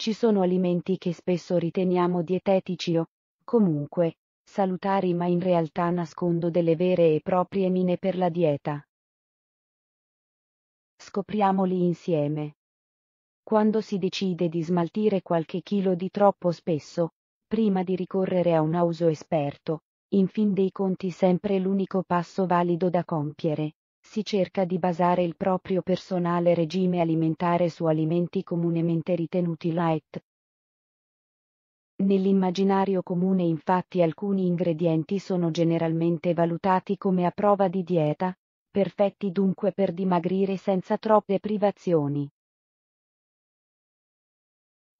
Ci sono alimenti che spesso riteniamo dietetici o, comunque, salutari ma in realtà nascondo delle vere e proprie mine per la dieta. Scopriamoli insieme. Quando si decide di smaltire qualche chilo di troppo spesso, prima di ricorrere a un auso esperto, in fin dei conti sempre l'unico passo valido da compiere si cerca di basare il proprio personale regime alimentare su alimenti comunemente ritenuti light. Nell'immaginario comune infatti alcuni ingredienti sono generalmente valutati come a prova di dieta, perfetti dunque per dimagrire senza troppe privazioni.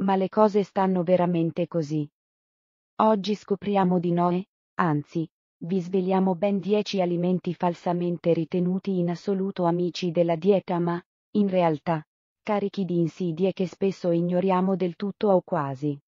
Ma le cose stanno veramente così. Oggi scopriamo di no anzi, vi svegliamo ben 10 alimenti falsamente ritenuti in assoluto amici della dieta ma, in realtà, carichi di insidie che spesso ignoriamo del tutto o quasi.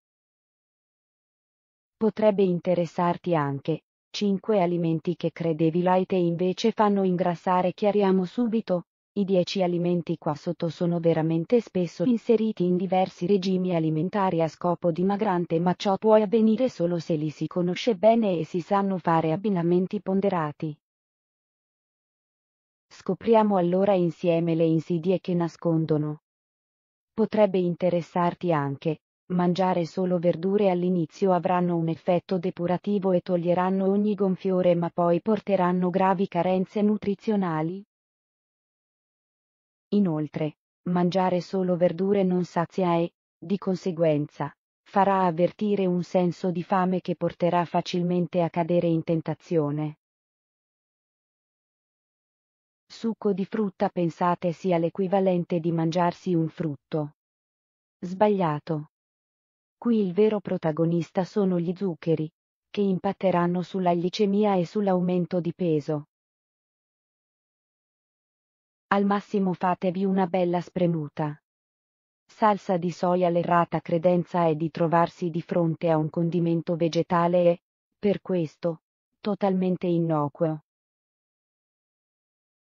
Potrebbe interessarti anche, 5 alimenti che credevi light e invece fanno ingrassare chiariamo subito, i dieci alimenti qua sotto sono veramente spesso inseriti in diversi regimi alimentari a scopo dimagrante ma ciò può avvenire solo se li si conosce bene e si sanno fare abbinamenti ponderati. Scopriamo allora insieme le insidie che nascondono. Potrebbe interessarti anche, mangiare solo verdure all'inizio avranno un effetto depurativo e toglieranno ogni gonfiore ma poi porteranno gravi carenze nutrizionali, Inoltre, mangiare solo verdure non sazia e, di conseguenza, farà avvertire un senso di fame che porterà facilmente a cadere in tentazione. Succo di frutta pensate sia l'equivalente di mangiarsi un frutto. Sbagliato. Qui il vero protagonista sono gli zuccheri, che impatteranno sulla glicemia e sull'aumento di peso. Al massimo fatevi una bella spremuta. Salsa di soia L'errata credenza è di trovarsi di fronte a un condimento vegetale e, per questo, totalmente innocuo.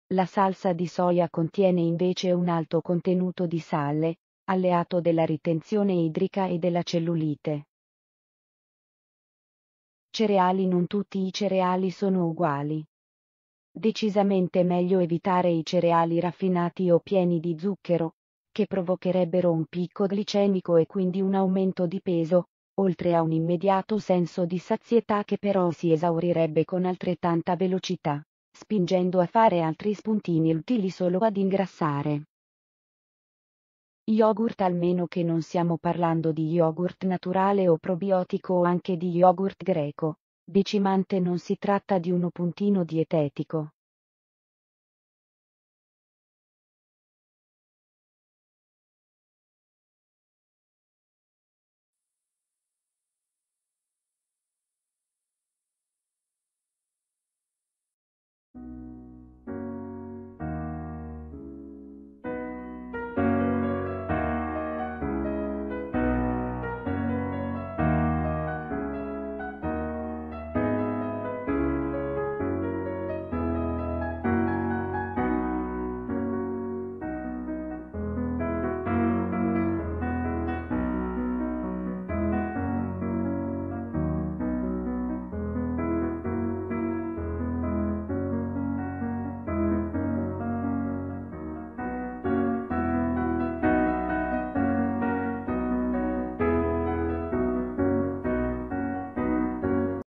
La salsa di soia contiene invece un alto contenuto di sale, alleato della ritenzione idrica e della cellulite. Cereali Non tutti i cereali sono uguali decisamente meglio evitare i cereali raffinati o pieni di zucchero, che provocherebbero un picco glicemico e quindi un aumento di peso, oltre a un immediato senso di sazietà che però si esaurirebbe con altrettanta velocità, spingendo a fare altri spuntini utili solo ad ingrassare. Yogurt almeno che non stiamo parlando di yogurt naturale o probiotico o anche di yogurt greco, Dicimante non si tratta di uno puntino dietetico.